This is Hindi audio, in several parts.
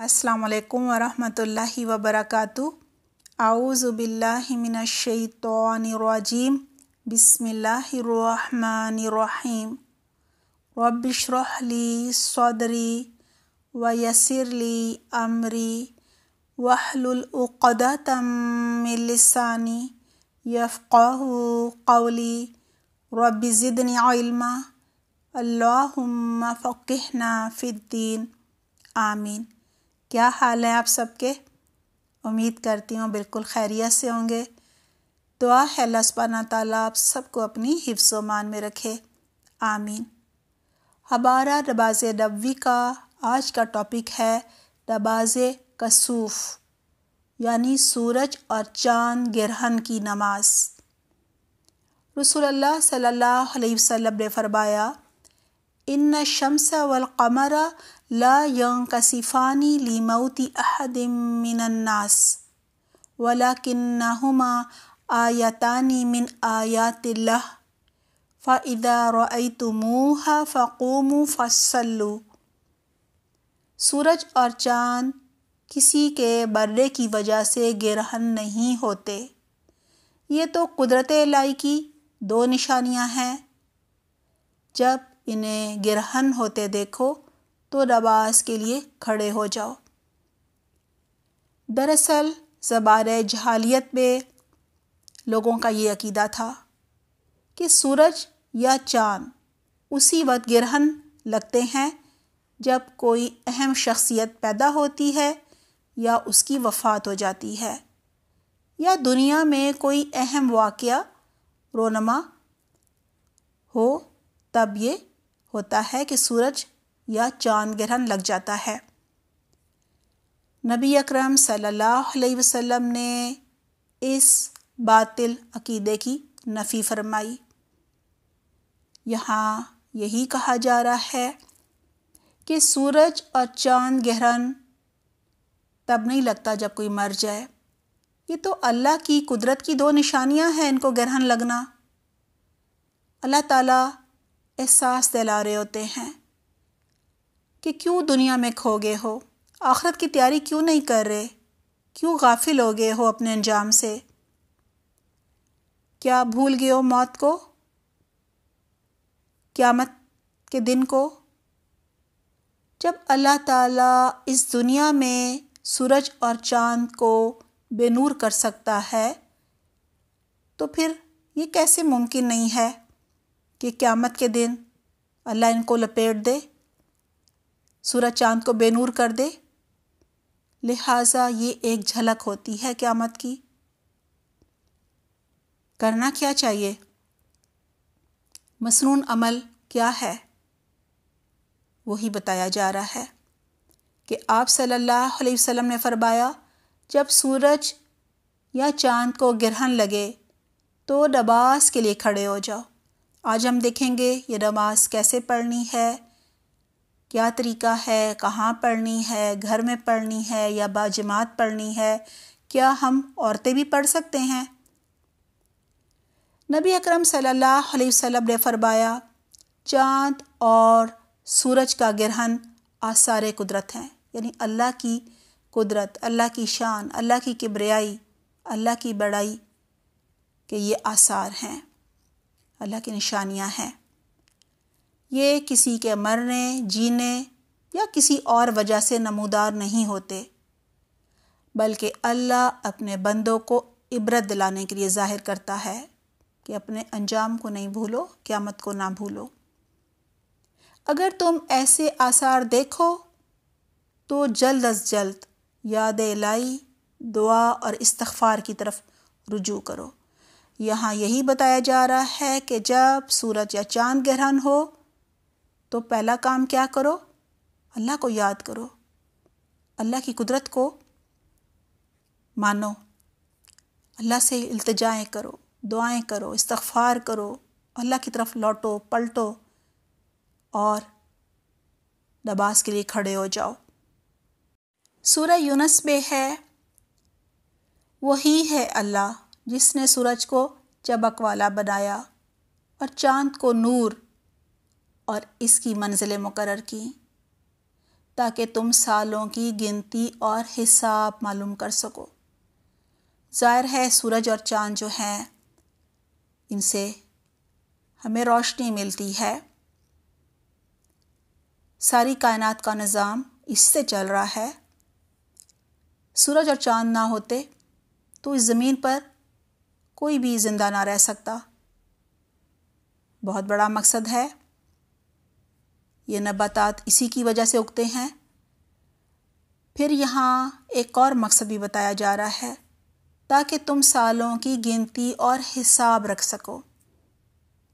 السلام عليكم ورحمة الله وبركاته اعوذ بالله من الشيطان الرجيم بسم الله الرحمن الرحيم رب اشرح لي صدری ويسر لي امری واحلل عقدۃ من لساني يفقه قولي رب زدني علما اللهم فقهنا في الدين آمين क्या हाल है आप सबके उम्मीद करती हूँ बिल्कुल खैरियत से होंगे दुआ है लसपाना ताला आप सबको अपनी हिफ्स मान में रखे आमीन हमारा रबाज नबी का आज का टॉपिक है रबाज कसूफ यानी सूरज और चांद गिरहन की नमाज रसूल अल्लाह सल्लल्लाहु अलैहि वसल्लम ने फरमाया इन शम्स वलकमर ला यंकसिफ़ानी लीमौती अहदमिनन्नास वलाकिन्नहुमा आयतानी मिन आयातिल्लाह फ़ाइदा रईतमूहा फ़कूमु फ़सलू सूरज और चाँद किसी के बर्रे की वजह से गिरहन नहीं होते ये तो कुदरत लाई की दो निशानियाँ हैं जब इन्हें गिरहन होते देखो तो नमाज के लिए खड़े हो जाओ दरअसल जबार जहालियत में लोगों का ये अकीदा था कि सूरज या चाँद उसी वक्त गिरहन लगते हैं जब कोई अहम शख्सियत पैदा होती है या उसकी वफ़ात हो जाती है या दुनिया में कोई अहम वाक़ रोनमा हो तब ये होता है कि सूरज या चांद ग्रहण लग जाता है नबी अकरम सल्लल्लाहु अलैहि वसल्लम ने इस बातिल अकीदे की नफ़ी फरमाई यहाँ यही कहा जा रहा है कि सूरज और चांद ग्रहण तब नहीं लगता जब कोई मर जाए ये तो अल्लाह की कुदरत की दो निशानियां हैं इनको ग्रहण लगना अल्लाह ताला एहसास दिला रहे होते हैं कि क्यों दुनिया में खो गए हो आखरत की तैयारी क्यों नहीं कर रहे क्यों गाफिल हो गए हो अपने अंजाम से क्या भूल गए हो मौत को क़्यामत के दिन को जब अल्लाह ताला इस दुनिया में सूरज और चांद को बेनूर कर सकता है तो फिर ये कैसे मुमकिन नहीं है कि क़्यामत के दिन अल्लाह इनको लपेट दे सूरज चाँद को बेनूर कर दे लिहाजा ये एक झलक होती है क़्यामत की करना क्या चाहिए मसनून अमल क्या है वही बताया जा रहा है कि आप सल्लल्लाहु अलैहि वसल्लम ने फरमाया जब सूरज या चांद को ग्रहण लगे तो नमाज के लिए खड़े हो जाओ आज हम देखेंगे ये नमाज कैसे पढ़नी है क्या तरीका है कहाँ पढ़नी है घर में पढ़नी है या बाजमात पढ़नी है क्या हम औरतें भी पढ़ सकते हैं नबी अकरम सल्लल्लाहु अलैहि वसल्लम ने फरमाया चाँद और सूरज का ग्रहण आसार कुदरत हैं यानी अल्लाह की कुदरत अल्लाह की शान अल्लाह की किबरियाई अल्लाह की बड़ाई के ये आसार हैं अल्लाह की निशानियाँ हैं ये किसी के मरने जीने या किसी और वजह से नमोदार नहीं होते बल्कि अल्लाह अपने बंदों को इबरत दिलाने के लिए ज़ाहिर करता है कि अपने अंजाम को नहीं भूलो क़्यामत को ना भूलो अगर तुम ऐसे आसार देखो तो जल्द अज जल्द याद लाई दुआ और इस्तफ़ार की तरफ रुजू करो यहाँ यही बताया जा रहा है कि जब सूरज या चांद गहरान हो तो पहला काम क्या करो अल्लाह को याद करो अल्लाह की कुदरत को मानो अल्लाह से अल्तजाएँ करो दुआएं करो इस्तफ़ार करो अल्लाह की तरफ लौटो पलटो और दबास के लिए खड़े हो जाओ सूर्य यूनस में है वही है अल्लाह जिसने सूरज को चबक वाला बनाया और चांद को नूर और इसकी मंजिलें मुकर की ताकि तुम सालों की गिनती और हिसाब मालूम कर सको ज़ाहिर है सूरज और चांद जो हैं इनसे हमें रोशनी मिलती है सारी कायनात का निज़ाम इससे चल रहा है सूरज और चांद ना होते तो इस ज़मीन पर कोई भी ज़िंदा ना रह सकता बहुत बड़ा मकसद है ये नबातात इसी की वजह से उगते हैं फिर यहाँ एक और मकसद भी बताया जा रहा है ताकि तुम सालों की गिनती और हिसाब रख सको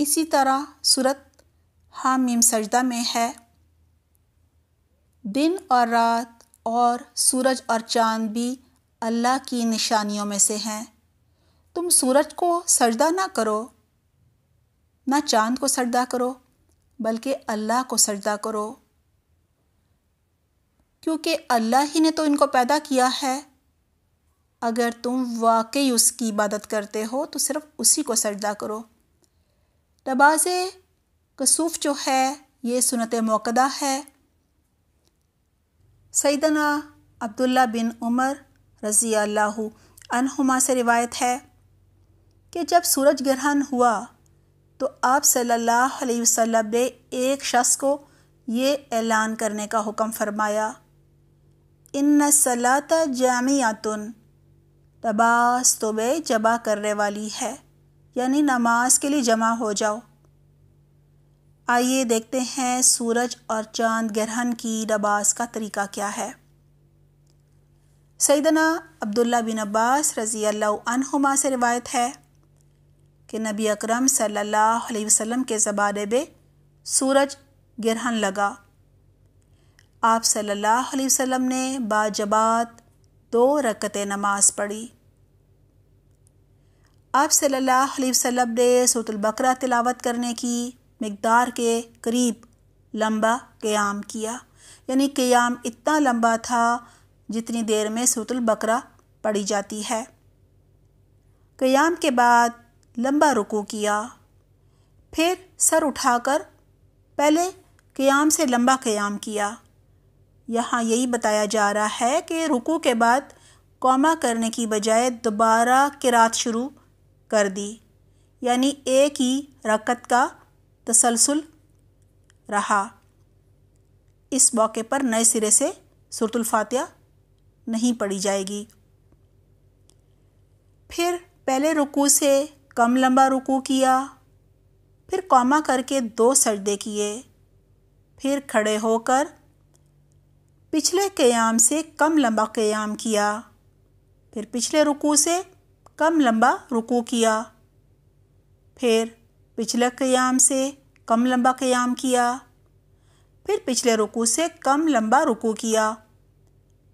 इसी तरह सूरत हामीम सजदा में है दिन और रात और सूरज और चांद भी अल्लाह की निशानियों में से हैं तुम सूरज को सजदा ना करो ना चांद को सजदा करो बल्कि अल्लाह को सजदा करो क्योंकि अल्लाह ही ने तो इनको पैदा किया है अगर तुम वाकई उसकी इबादत करते हो तो सिर्फ उसी को सजदा करो नबाज़ कसूफ जो है ये सुनत मौकदा है सैदना अब्दुल्ला बिन उमर रज़ी अल्लाह अनहुमा से रिवायत है कि जब सूरज ग्रहण हुआ तो आप सल्लल्लाहु अलैहि वसल्लम ने एक शख्स को ये ऐलान करने का हुक्म फरमाया इन सलाता जामियातुन तो बे जमा करने वाली है यानी नमाज के लिए जमा हो जाओ आइए देखते हैं सूरज और चांद ग्रहण की नमाज का तरीका क्या है सैदना अब्दुल्ला बिन अब्बास रज़ी अल्लाह से रिवायत है कि नबी अकरम सल्लल्लाहु अलैहि वसल्लम के ज़बान में सूरज ग्रहण लगा आप सल्लल्लाहु अलैहि वसल्लम ने बाजबात दो रकत नमाज पढ़ी आप सल्लल्लाहु अलैहि वसल्लम ने सूतुल बकरा तिलावत करने की मकदार के करीब लंबा क़याम किया यानी क़याम इतना लंबा था जितनी देर में सूतुल बकरा पढ़ी जाती है क़याम के बाद लंबा रुकू किया फिर सर उठाकर पहले क़याम से लंबा क़याम किया यहाँ यही बताया जा रहा है कि रुकू के बाद कौमा करने की बजाय दोबारा किरात शुरू कर दी यानी एक ही रकत का तसलसल रहा इस मौके पर नए सिरे से सुरतुल नहीं पढ़ी जाएगी फिर पहले रुकू से कम लंबा रुकू किया फिर कॉमा करके दो सजदे किए फिर खड़े होकर पिछले क़याम से कम लंबा क़याम किया फिर पिछले रुकू से कम लंबा रुकू किया फिर पिछले क़याम से कम लंबा क़याम किया फिर पिछले रुकू से कम लंबा रुकू किया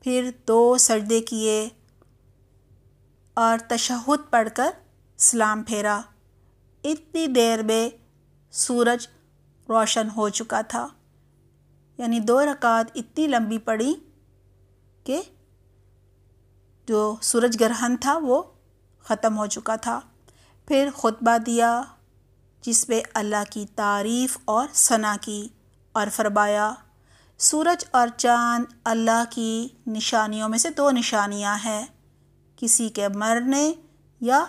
फिर दो सजदे किए और तशहद पढ़कर सलाम फेरा इतनी देर में सूरज रोशन हो चुका था यानी दो रकात इतनी लंबी पड़ी कि जो सूरज ग्रहण था वो ख़त्म हो चुका था फिर खुतबा दिया जिसमें अल्लाह की तारीफ़ और सना की और फरमाया सूरज और चाँद अल्लाह की निशानियों में से दो निशानियां हैं किसी के मरने या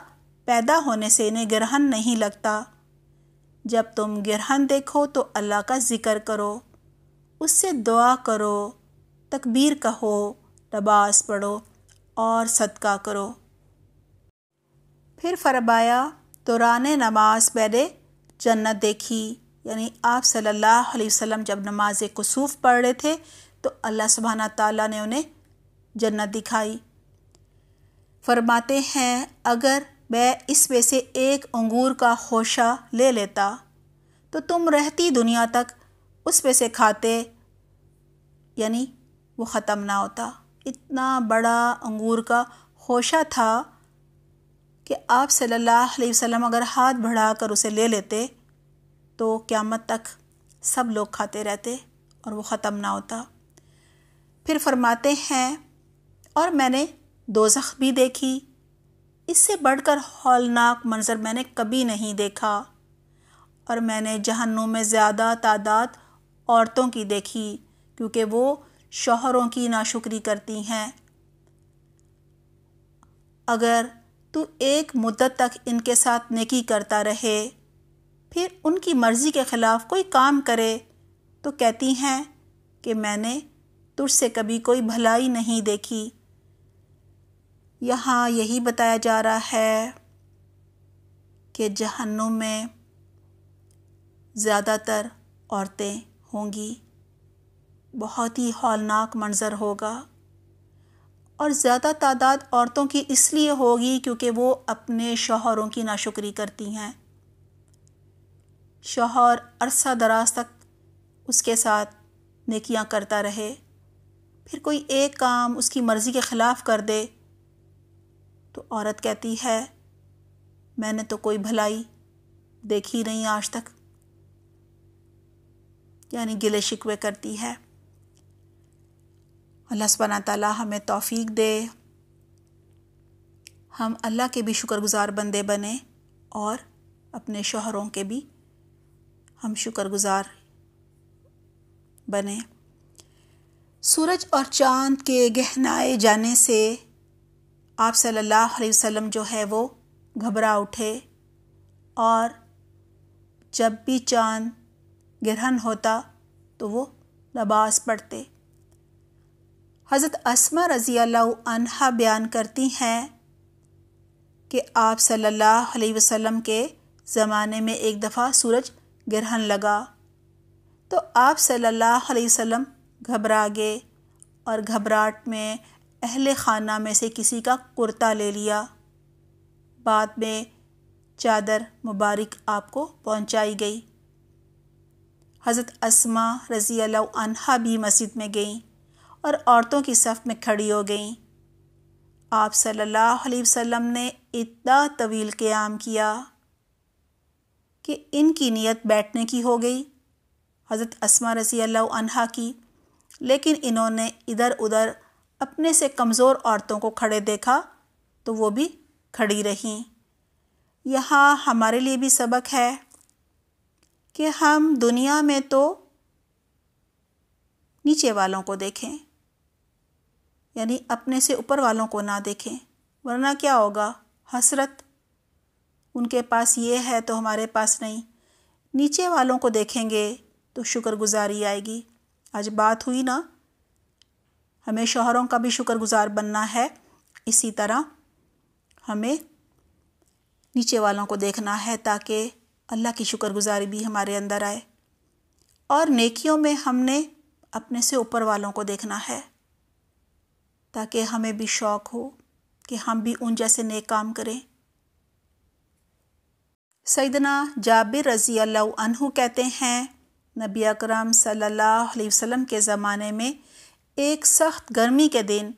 पैदा होने से इन्हें ग्रहण नहीं लगता जब तुम ग्रहण देखो तो अल्लाह का ज़िक्र करो उससे दुआ करो तकबीर कहो नबाज पढ़ो और सदका करो फिर फरमाया दौरान नमाज मैंने जन्नत देखी यानी आप सल्लल्लाहु अलैहि वसल्लम जब नमाज कसूफ पढ़ रहे थे तो अल्लाह सुबहाना ताला ने उन्हें जन्नत दिखाई फरमाते हैं अगर मैं इसमें से एक अंगूर का होशा ले लेता तो तुम रहती दुनिया तक उसमें से खाते यानी वो ख़त्म ना होता इतना बड़ा अंगूर का होशा था कि आप सल्लल्लाहु अलैहि वसल्लम अगर हाथ बढ़ाकर उसे ले लेते तो क़यामत तक सब लोग खाते रहते और वो ख़त्म ना होता फिर फरमाते हैं और मैंने दोजख भी देखी इससे बढ़कर हौलनाक मंजर मैंने कभी नहीं देखा और मैंने जहन्नुम में ज़्यादा तादाद औरतों की देखी क्योंकि वो शोहरों की नाशुक्री करती हैं अगर तू एक मुद्दत तक इनके साथ नेकी करता रहे फिर उनकी मर्ज़ी के ख़िलाफ़ कोई काम करे तो कहती हैं कि मैंने तुझसे कभी कोई भलाई नहीं देखी यहाँ यही बताया जा रहा है कि जहन्नुम में ज़्यादातर औरतें होंगी बहुत ही हौलनाक मंज़र होगा और ज़्यादा तादाद औरतों की इसलिए होगी क्योंकि वो अपने शोहरों की नाशुक्री करती हैं शोहर अरसा दराज तक उसके साथ नेकियां करता रहे फिर कोई एक काम उसकी मर्ज़ी के ख़िलाफ़ कर दे तो औरत कहती है मैंने तो कोई भलाई देखी नहीं आज तक यानी गिले शिकवे करती है अल्लाह सबाना ताली हमें तौफीक दे हम अल्लाह के भी शुक्रगुज़ार बंदे बने और अपने शोहरों के भी हम शुक्रगुज़ार बने सूरज और चांद के गहनाए जाने से आप सल्लल्लाहु अलैहि वसल्लम जो है वो घबरा उठे और जब भी चांद ग्रहण होता तो वो नमाज पढ़ते हज़रत असमा रज़ी अनहा बयान करती हैं कि आप सल्लल्लाहु अलैहि वसल्लम के ज़माने में एक दफ़ा सूरज ग्रहण लगा तो आप सल्लल्लाहु अलैहि वसल्लम घबरा गए और घबराहट में अहल खाना में से किसी का कुर्ता ले लिया बाद में चादर मुबारक आपको पहुंचाई गई हज़रत असमा रज़ी अनहा भी मस्जिद में गईं और औरतों की सफ़ में खड़ी हो गईं आप सल्लल्लाहु अलैहि वसल्लम ने इतना तवील क़्याम किया कि इनकी नीयत बैठने की हो गई हज़रत असमा रज़ी अनहा की लेकिन इन्होंने इधर उधर अपने से कमज़ोर औरतों को खड़े देखा तो वो भी खड़ी रहीं यहाँ हमारे लिए भी सबक है कि हम दुनिया में तो नीचे वालों को देखें यानी अपने से ऊपर वालों को ना देखें वरना क्या होगा हसरत उनके पास ये है तो हमारे पास नहीं नीचे वालों को देखेंगे तो शुक्रगुजारी आएगी आज बात हुई ना हमें शोहरों का भी शुक्रगुजार बनना है इसी तरह हमें नीचे वालों को देखना है ताकि अल्लाह की शुक्रगुजारी भी हमारे अंदर आए और नेकियों में हमने अपने से ऊपर वालों को देखना है ताकि हमें भी शौक़ हो कि हम भी उन जैसे नेक काम करें सैदना जाबिर रज़ी अल्लाह कहते हैं नबी अकरम सल्लल्लाहु अलैहि वसल्लम के ज़माने में एक सख्त गर्मी के दिन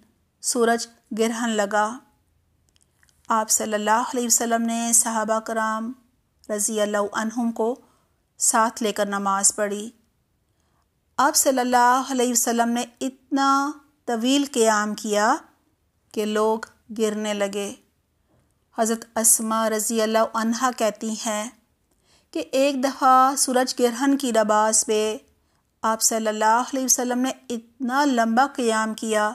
सूरज गिरहन लगा आप सल्लल्लाहु अलैहि वसल्लम ने सहाबा कराम रज़ी अल्लाम को साथ लेकर नमाज़ पढ़ी आप सल्लल्लाहु अलैहि वसल्लम ने इतना तवील क़्याम किया कि लोग गिरने लगे हज़रत असमा रज़ी अल्लाह कहती हैं कि एक दफ़ा सूरज ग्रहण की रबास पे आप सल्लल्लाहु अलैहि वसल्लम ने इतना लंबा क़याम किया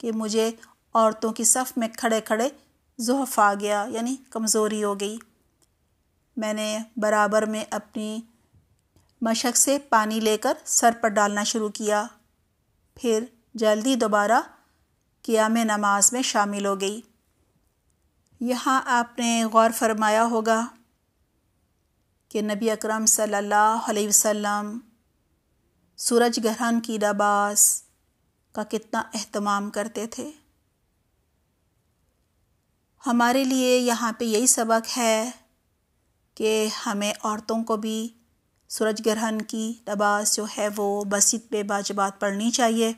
कि मुझे औरतों की सफ़ में खड़े खड़े जोहफ आ गया यानी कमज़ोरी हो गई मैंने बराबर में अपनी मशक से पानी लेकर सर पर डालना शुरू किया फिर जल्दी दोबारा क़याम नमाज में शामिल हो गई यहाँ आपने गौर फरमाया होगा कि नबी अकरम सल्लल्लाहु अलैहि वसल्लम सूरज ग्रहण की दबास का कितना अहतमाम करते थे हमारे लिए यहाँ पे यही सबक है कि हमें औरतों को भी सूरज ग्रहण की दबास जो है वो बसित पे बाजबात पढ़नी चाहिए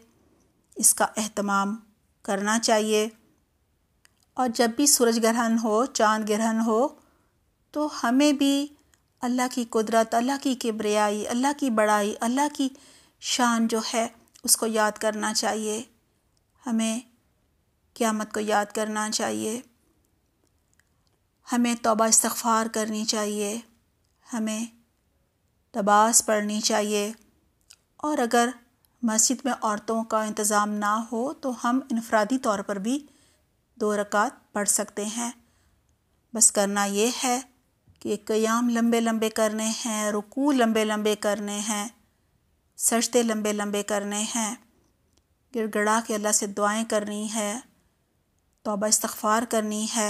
इसका अहतमाम करना चाहिए और जब भी सूरज ग्रहण हो चांद ग्रहण हो तो हमें भी अल्लाह की कुदरत अल्लाह की किब्रियाई अल्लाह की बड़ाई अल्लाह की शान जो है उसको याद करना चाहिए हमें क़्यामत को याद करना चाहिए हमें तोबा इस्तफ़ार करनी चाहिए हमें तबास पढ़नी चाहिए और अगर मस्जिद में औरतों का इंतज़ाम ना हो तो हम इनफरादी तौर पर भी दो रकात पढ़ सकते हैं बस करना ये है कि क़याम लंबे लंबे करने हैं रुकू लंबे लंबे करने हैं सजते लंबे लंबे करने हैं गिड़गड़ा के अल्लाह से दुआएं करनी है तोबा इस्तफ़ार करनी है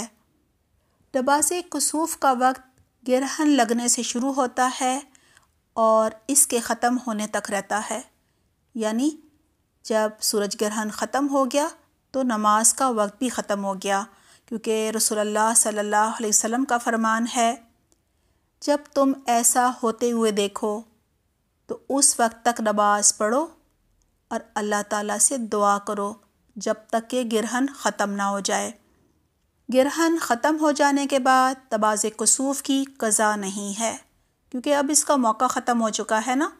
दबाज कसूफ का वक्त गिरहन लगने से शुरू होता है और इसके ख़त्म होने तक रहता है यानी जब सूरज ग्रहण ख़त्म हो गया तो नमाज का वक्त भी ख़त्म हो गया क्योंकि रसोल्ला सल्ला वसम का फ़रमान है जब तुम ऐसा होते हुए देखो तो उस वक्त तक नमाज़ पढ़ो और अल्लाह ताला से दुआ करो जब तक कि गिरहन ख़त्म ना हो जाए गिरहन ख़त्म हो जाने के बाद तबाज़ कसूफ़ की कज़ा नहीं है क्योंकि अब इसका मौका ख़त्म हो चुका है ना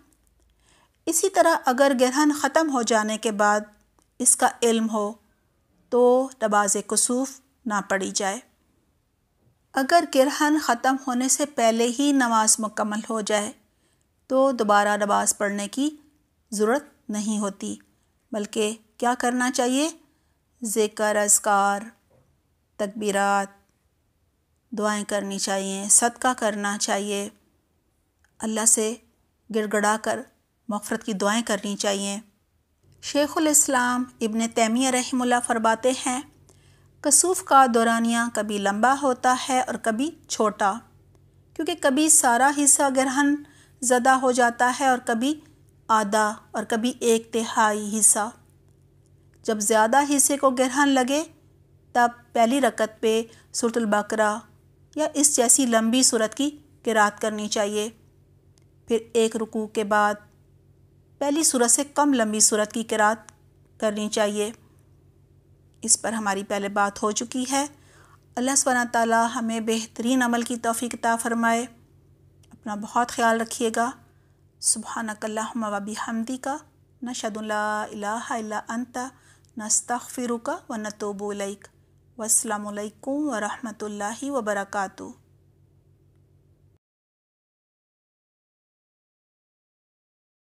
इसी तरह अगर गिरहन ख़त्म हो जाने के बाद इसका इल्म हो तो तबाज़ कसूफ़ ना पड़ी जाए अगर गिरहन ख़त्म होने से पहले ही नमाज मुकम्मल हो जाए तो दोबारा नमाज पढ़ने की ज़रूरत नहीं होती बल्कि क्या करना चाहिए ज़िक्र असकार तकबीरात दुआएं करनी चाहिए सदका करना चाहिए अल्लाह से गिड़गड़ा कर मफ़रत की दुआएं करनी चाहिए शेख़ुल इस्लाम इबन तैमिया रहमुल्ला फरमाते हैं कसूफ का दौरानिया कभी लंबा होता है और कभी छोटा क्योंकि कभी सारा हिस्सा ग्रहण ज़दा हो जाता है और कभी आधा और कभी एक तिहाई हिस्सा जब ज़्यादा हिस्से को ग्रहण लगे तब पहली रकत पे सुरतुल बकरा या इस जैसी लंबी सूरत की किरात करनी चाहिए फिर एक रुकू के बाद पहली सूरत से कम लंबी सूरत की किरात करनी चाहिए इस पर हमारी पहले बात हो चुकी है अल्लाह सवान ताली हमें बेहतरीन अमल की तोफ़ीकता फ़रमाए अपना बहुत ख्याल रखिएगा सुबह वबी हमदी का नशदुल्ला अंता नस्तफ़िर का व नतोबलक वालकम वरहमल वबरकू